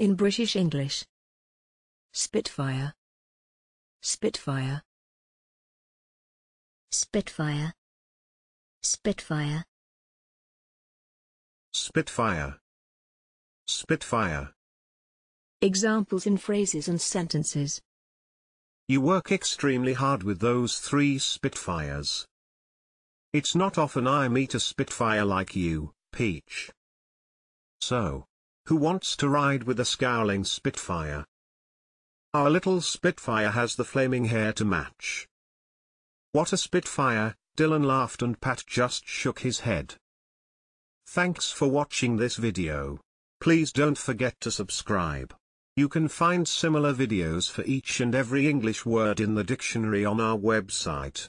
In British English. Spitfire. Spitfire. Spitfire. Spitfire. Spitfire. Spitfire. Examples in phrases and sentences. You work extremely hard with those three Spitfires. It's not often I meet a Spitfire like you, Peach. So who wants to ride with a scowling Spitfire. Our little Spitfire has the flaming hair to match. What a Spitfire, Dylan laughed and Pat just shook his head. Thanks for watching this video. Please don't forget to subscribe. You can find similar videos for each and every English word in the dictionary on our website.